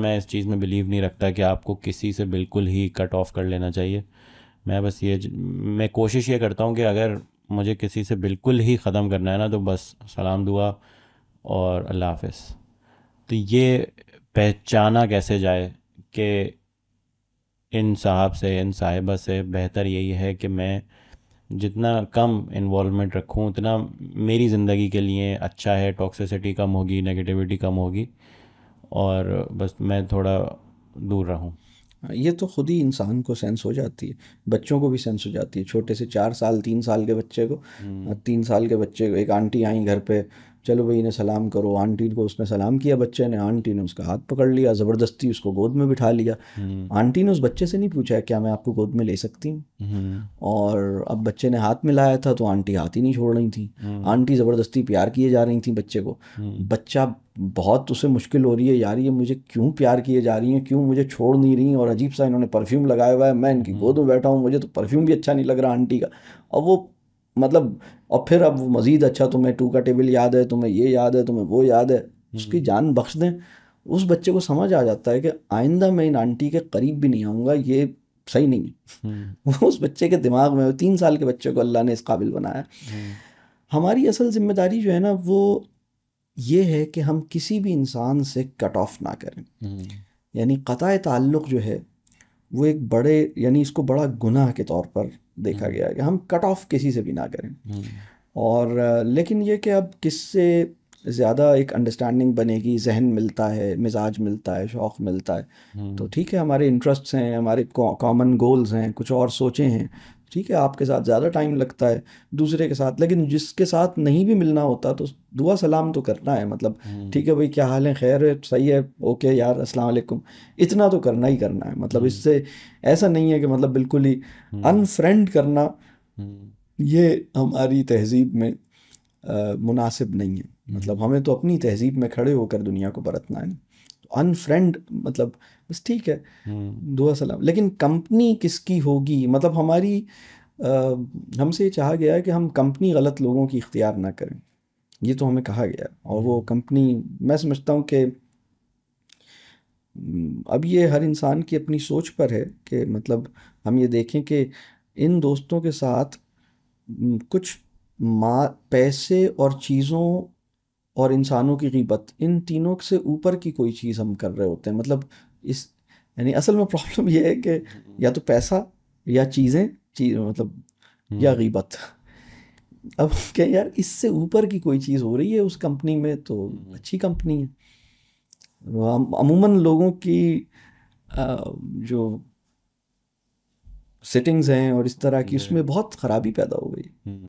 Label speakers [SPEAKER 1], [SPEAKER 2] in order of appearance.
[SPEAKER 1] मैं इस चीज़ में बिलीव नहीं रखता कि आपको किसी से बिल्कुल ही कट ऑफ कर लेना चाहिए मैं बस ये मैं कोशिश ये करता हूँ कि अगर मुझे किसी से बिल्कुल ही ख़त्म करना है ना तो बस सलाम दुआ और अल्लाह हाफ तो ये पहचाना कैसे जाए कि इन साहब से इन साहिबा से बेहतर यही है कि मैं जितना कम इन्वॉलमेंट रखूँ उतना मेरी ज़िंदगी के लिए अच्छा है टॉक्सिसिटी कम होगी नेगेटिविटी कम होगी और बस मैं थोड़ा दूर रहूँ
[SPEAKER 2] हाँ, ये तो खुद ही इंसान को सेंस हो जाती है बच्चों को भी सेंस हो जाती है छोटे से चार साल तीन साल के बच्चे को हम्म। तीन साल के बच्चे को एक आंटी आई घर पे चलो भाई इन्हें सलाम करो आंटी को उसने सलाम किया बच्चे ने आंटी ने उसका हाथ पकड़ लिया ज़बरदस्ती उसको गोद में बिठा लिया हम्म। आंटी ने उस बच्चे से नहीं पूछा क्या मैं आपको गोद में ले सकती हूँ हम्म। और अब बच्चे ने हाथ मिलाया था तो आंटी हाथ ही नहीं छोड़ रही थी हम्म। आंटी ज़बरदस्ती प्यार किए जा रही थी बच्चे को बच्चा बहुत उसे मुश्किल हो रही है यार ये मुझे क्यों प्यार किए जा रही हैं क्यों मुझे छोड़ नहीं रही और अजीब सा इन्होंने परफ्यूम लगाया हुआ है मैं इनकी गोद में बैठा हूँ मुझे तो परफ्यूम भी अच्छा नहीं लग रहा आंटी का अब वो मतलब और फिर अब मज़ीद अच्छा तुम्हें टू का टेबल याद है तुम्हें ये याद है तुम्हें वो याद है हम्म। उसकी जान बख्श दें उस बच्चे को समझ आ जाता है कि आइंदा मैं इन आंटी के करीब भी नहीं आऊँगा ये सही नहीं है हम्म। उस बच्चे के दिमाग में तीन साल के बच्चे को अल्लाह ने इस काबिल बनाया हम्म। हमारी असल जिम्मेदारी जो है ना वो ये है कि हम किसी भी इंसान से कट ऑफ ना करें यानी क़त ताल्लुक़ जो है वो एक बड़े यानी इसको बड़ा गुनाह के तौर पर देखा हम्म। गया कि हम कट ऑफ किसी से भी ना करें हम्म। और लेकिन ये कि अब किससे ज़्यादा एक अंडरस्टैंडिंग बनेगी जहन मिलता है मिजाज मिलता है शौक़ मिलता है हम्म। तो ठीक है हमारे इंटरेस्ट्स हैं हमारे कॉमन गोल्स हैं कुछ और सोचे हैं ठीक है आपके साथ ज़्यादा टाइम लगता है दूसरे के साथ लेकिन जिसके साथ नहीं भी मिलना होता तो दुआ सलाम तो करना है मतलब हम्म। ठीक है भाई क्या हाल है खैर है सही है ओके यार अस्सलाम वालेकुम इतना तो करना ही करना है मतलब हम्म। इससे ऐसा नहीं है कि मतलब बिल्कुल ही अनफ्रेंड हम्म। करना ये हमारी तहजीब में मुनासिब नहीं है मतलब हमें तो अपनी तहजीब में खड़े होकर दुनिया को बरतना है अनफ्रेंड मतलब बस ठीक है हम्म। दुआ सलाम लेकिन कंपनी किसकी होगी मतलब हमारी हमसे ये चाहा गया है कि हम कंपनी गलत लोगों की इख्तियार ना करें ये तो हमें कहा गया और वो हम्म। कंपनी मैं समझता हूँ कि हम्म, अब ये हर इंसान की अपनी सोच पर है कि मतलब हम ये देखें कि इन दोस्तों के साथ कुछ मा पैसे और चीज़ों और इंसानों की गिबत इन तीनों से ऊपर की कोई चीज़ हम कर रहे होते हैं मतलब इस यानी असल में प्रॉब्लम यह है कि या तो पैसा या चीज़ें चीज मतलब या हम्म। गिबत अब क्या यार इससे ऊपर की कोई चीज़ हो रही है उस कंपनी में तो हम्म। अच्छी कंपनी है अमूमन लोगों की जो सेटिंग्स हैं और इस तरह की उसमें बहुत ख़राबी पैदा हो गई
[SPEAKER 1] हम्म।